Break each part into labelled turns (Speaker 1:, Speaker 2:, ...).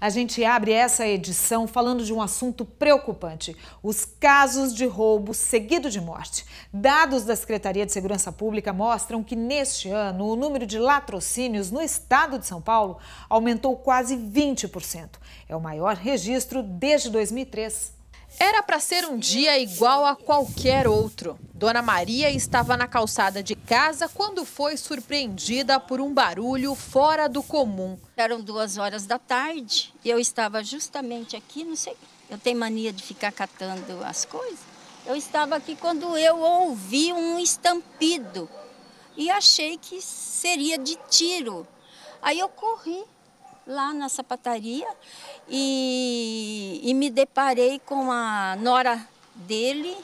Speaker 1: A gente abre essa edição falando de um assunto preocupante: os casos de roubo seguido de morte. Dados da Secretaria de Segurança Pública mostram que neste ano o número de latrocínios no estado de São Paulo aumentou quase 20%. É o maior registro desde 2003. Era para ser um dia igual a qualquer outro. Dona Maria estava na calçada de casa quando foi
Speaker 2: surpreendida por um barulho fora do comum. Eram duas horas da tarde e eu estava justamente aqui, não sei, eu tenho mania de ficar catando as coisas. Eu estava aqui quando eu ouvi um estampido e achei que seria de tiro. Aí eu corri lá na sapataria e, e me deparei com a nora dele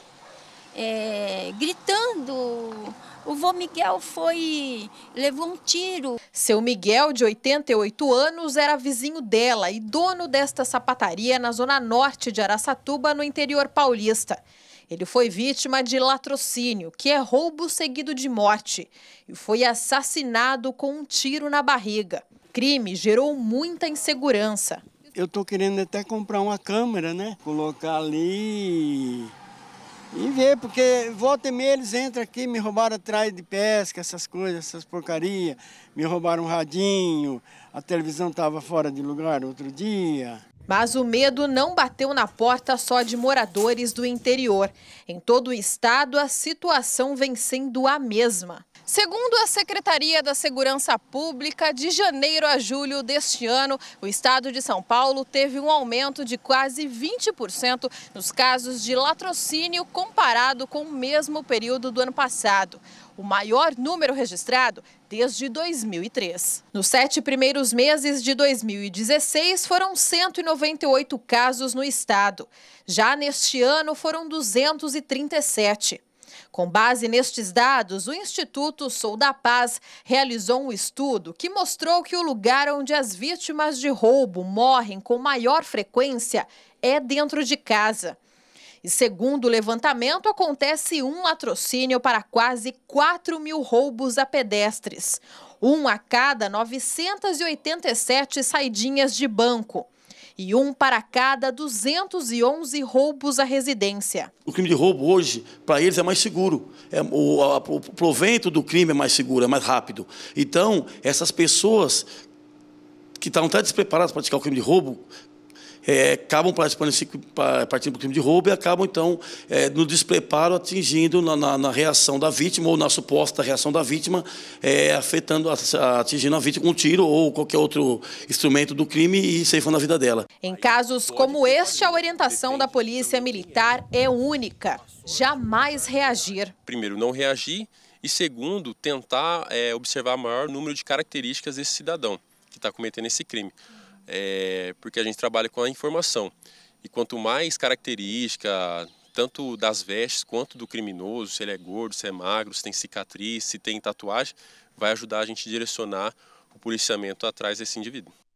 Speaker 2: é, gritando. O vô Miguel foi. levou um tiro.
Speaker 1: Seu Miguel, de 88 anos, era vizinho dela e dono desta sapataria na zona norte de Araçatuba, no interior paulista. Ele foi vítima de latrocínio, que é roubo seguido de morte, e foi assassinado com um tiro na barriga crime gerou muita insegurança.
Speaker 3: Eu estou querendo até comprar uma câmera, né? Colocar ali e ver, porque volta e meia eles entram aqui, me roubaram atrás de pesca, essas coisas, essas
Speaker 1: porcarias, me roubaram um radinho, a televisão estava fora de lugar outro dia. Mas o medo não bateu na porta só de moradores do interior. Em todo o estado, a situação vem sendo a mesma. Segundo a Secretaria da Segurança Pública, de janeiro a julho deste ano, o estado de São Paulo teve um aumento de quase 20% nos casos de latrocínio comparado com o mesmo período do ano passado o maior número registrado desde 2003. Nos sete primeiros meses de 2016, foram 198 casos no estado. Já neste ano, foram 237. Com base nestes dados, o Instituto Sou da Paz realizou um estudo que mostrou que o lugar onde as vítimas de roubo morrem com maior frequência é dentro de casa. E segundo o levantamento, acontece um latrocínio para quase 4 mil roubos a pedestres. Um a cada 987 saidinhas de banco e um para cada 211 roubos à residência.
Speaker 3: O crime de roubo hoje, para eles, é mais seguro. É, o, a, o, provento do crime é mais seguro, é mais rápido. Então, essas pessoas que estão até despreparadas para praticar o crime de roubo, é, acabam participando desse, do crime de roubo e acabam, então, é, no despreparo, atingindo na, na, na, reação da vítima ou na suposta reação da vítima, é, afetando, atingindo a vítima com um tiro ou qualquer outro instrumento do crime e ceifando a vida dela.
Speaker 1: Em casos como este, a orientação da polícia militar é única, jamais reagir.
Speaker 4: Primeiro, não reagir e, segundo, tentar é, observar o maior número de características desse cidadão que está cometendo esse crime é, porque a gente trabalha com a informação. E quanto mais característica, tanto das vestes quanto do criminoso, se ele é gordo, se é magro, se tem cicatriz, se tem tatuagem, vai ajudar a gente a direcionar o policiamento atrás desse indivíduo.